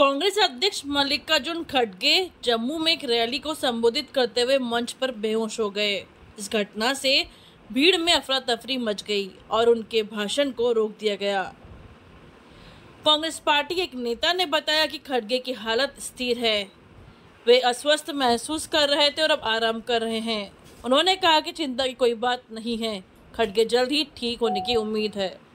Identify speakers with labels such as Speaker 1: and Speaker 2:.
Speaker 1: कांग्रेस अध्यक्ष मल्लिकार्जुन खड़गे जम्मू में एक रैली को संबोधित करते हुए मंच पर बेहोश हो गए इस घटना से भीड़ में अफरा तफरी मच गई और उनके भाषण को रोक दिया गया कांग्रेस पार्टी के एक नेता ने बताया कि खड़गे की हालत स्थिर है वे अस्वस्थ महसूस कर रहे थे और अब आराम कर रहे हैं उन्होंने कहा कि चिंता की कोई बात नहीं है खड़गे जल्द ही ठीक होने की उम्मीद है